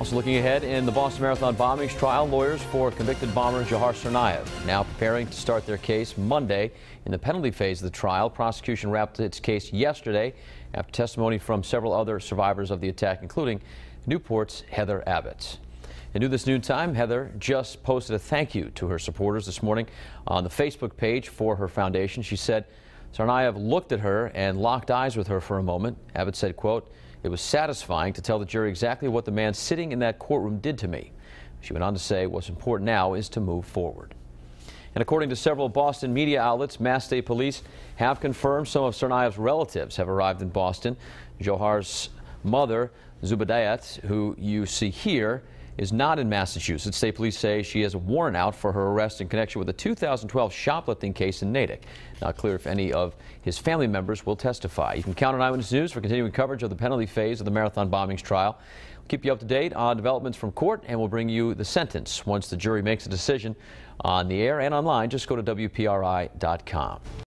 Also looking ahead in the Boston Marathon bombings trial, lawyers for convicted bomber Jahar Sarnayev now preparing to start their case Monday. In the penalty phase of the trial, prosecution wrapped its case yesterday after testimony from several other survivors of the attack, including Newport's Heather Abbott. And new this noontime, Heather just posted a thank you to her supporters this morning on the Facebook page for her foundation. She said "Sarnayev looked at her and locked eyes with her for a moment. Abbott said, quote, it was satisfying to tell the jury exactly what the man sitting in that courtroom did to me. She went on to say what's important now is to move forward. And according to several Boston media outlets, Mass State Police have confirmed some of Tsarnaev's relatives have arrived in Boston. Johar's mother, Zubadayat, who you see here, is not in Massachusetts. State police say she has a warrant out for her arrest in connection with a 2012 shoplifting case in Natick. Not clear if any of his family members will testify. You can count on Eyewitness News for continuing coverage of the penalty phase of the marathon bombings trial. We'll keep you up to date on developments from court and we'll bring you the sentence once the jury makes a decision on the air and online. Just go to WPRI.com.